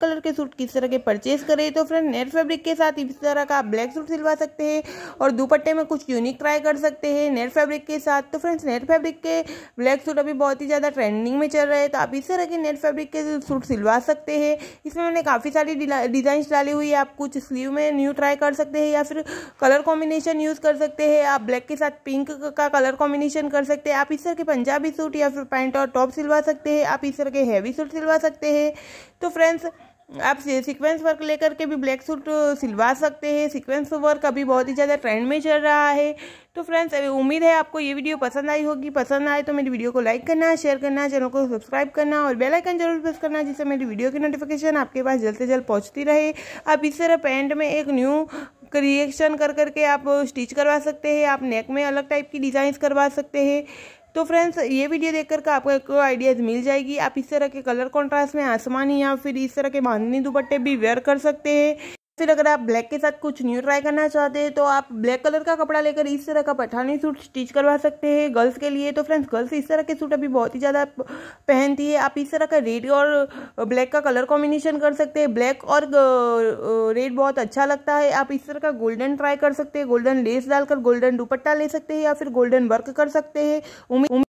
colour के suit किस तरह के परचेज करें तो फ्रेंड नेट फैब्रिक के साथ इस तरह का ब्लैक सूट सिलवा सकते हैं और दुपट्टे में कुछ यूनिक ट्राई कर सकते हैं नेट फैब्रिक के साथ तो फ्रेंड्स नेट फैब्रिक के ब्लैक सूट अभी बहुत ही ज़्यादा ट्रेंडिंग में चल रहे हैं तो आप इस तरह के नेट फैब्रिक के सूट सिलवा सकते हैं इसमें मैंने काफ़ी सारी डिज़ाइन डाली हुई है आप कुछ स्लीव में न्यू ट्राई कर सकते हैं या फिर कलर कॉम्बिनेशन यूज़ कर सकते हैं आप ब्लैक के साथ पिंक का कलर कॉम्बिनेशन कर सकते हैं आप इस तरह के पंजाबी सूट या फिर पैंट और टॉप सिलवा सकते हैं आप इस तरह के हैवी सूट सिलवा सकते हैं तो फ्रेंड्स आप सीक्वेंस वर्क लेकर के भी ब्लैक सूट सिलवा सकते हैं सीक्वेंस वर्क अभी बहुत ही ज़्यादा ट्रेंड में चल रहा है तो फ्रेंड्स अभी उम्मीद है आपको ये वीडियो पसंद आई होगी पसंद आए तो मेरी वीडियो को लाइक करना शेयर करना चैनल को सब्सक्राइब करना और बेल आइकन जरूर प्रेस करना जिससे मेरी वीडियो की नोटिफिकेशन आपके पास जल्द से जल्द पहुँचती रहे आप इस तरह पैंट में एक न्यू क्रिएशन कर करके आप स्टिच करवा सकते हैं आप नेक में अलग टाइप की डिज़ाइंस करवा सकते हैं तो फ्रेंड्स ये वीडियो देखकर का आपको एक आइडियाज़ मिल जाएगी आप इस तरह के कलर कॉन्ट्रास्ट में आसमानी या फिर इस तरह के बांधनी दुपट्टे भी वेयर कर सकते हैं फिर अगर आप ब्लैक के साथ कुछ न्यू ट्राई करना चाहते हैं तो आप ब्लैक कलर का कपड़ा लेकर इस तरह का पठानी सूट स्टिच करवा सकते हैं गर्ल्स के लिए तो फ्रेंड्स गर्ल्स इस तरह के सूट अभी बहुत ही ज़्यादा पहनती है आप इस तरह का रेड और ब्लैक का कलर कॉम्बिनेशन कर सकते हैं ब्लैक और रेड बहुत अच्छा लगता है आप इस तरह का गोल्डन ट्राई कर सकते हैं गोल्डन लेस डालकर गोल्डन दुपट्टा ले सकते हैं या फिर गोल्डन वर्क कर सकते हैं उम्मीद